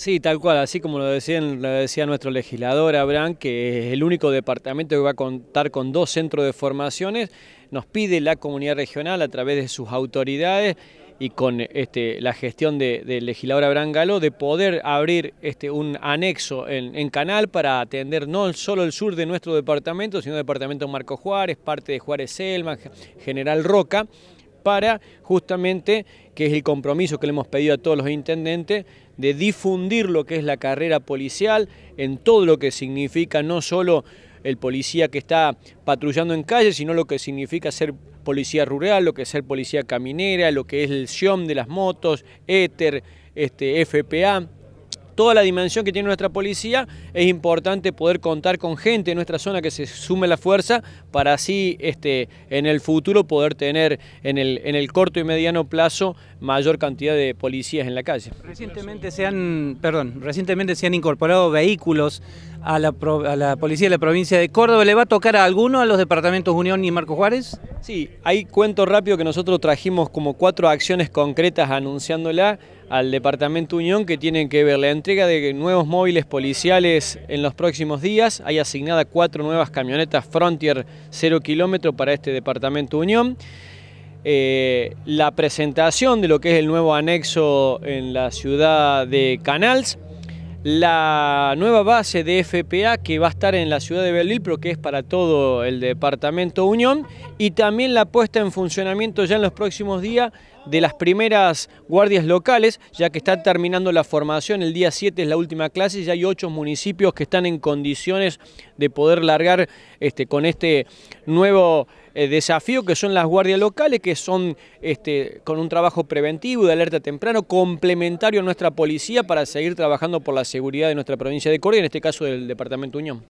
Sí, tal cual, así como lo, lo decía nuestro legislador Abraham, que es el único departamento que va a contar con dos centros de formaciones, nos pide la comunidad regional a través de sus autoridades y con este, la gestión del legislador Abraham Galó de poder abrir este, un anexo en, en, Canal para atender no solo el sur de nuestro departamento, sino el departamento Marco Juárez, parte de Juárez Selma, General Roca, para justamente, que es el compromiso que le hemos pedido a todos los intendentes, de difundir lo que es la carrera policial en todo lo que significa no solo el policía que está patrullando en calle, sino lo que significa ser policía rural, lo que es ser policía caminera, lo que es el SIOM de las motos, Eter, este, FPA toda la dimensión que tiene nuestra policía, es importante poder contar con gente en nuestra zona que se sume la fuerza para así este, en el futuro poder tener en el, en el corto y mediano plazo mayor cantidad de policías en la calle. Recientemente se perdón, recientemente se han incorporado vehículos a la, policía de la provincia de Córdoba. ¿Le va a tocar a alguno a los departamentos Unión y Marco Juárez? Sí, hay cuento rápido que nosotros trajimos como cuatro acciones concretas anunciándola al departamento Unión que tienen que ver la entrega de nuevos móviles policiales en los próximos días. Hay asignada cuatro nuevas camionetas Frontier 0 kilómetro para este departamento Unión. Eh, la presentación de lo que es el nuevo anexo en la ciudad de Canals la nueva base de FPA que va a estar en la ciudad de Berlín, pero que es para todo el departamento Unión, y también la puesta en funcionamiento ya en los próximos días de las primeras guardias locales, ya que está terminando la formación, el día 7 es la última clase, ya hay ocho municipios que están en condiciones de poder largar este, con este nuevo eh, desafío que son las guardias locales, que son este, con un trabajo preventivo de alerta temprano, complementario a nuestra policía para seguir trabajando por la seguridad de nuestra provincia de Corea, en este caso del departamento Unión.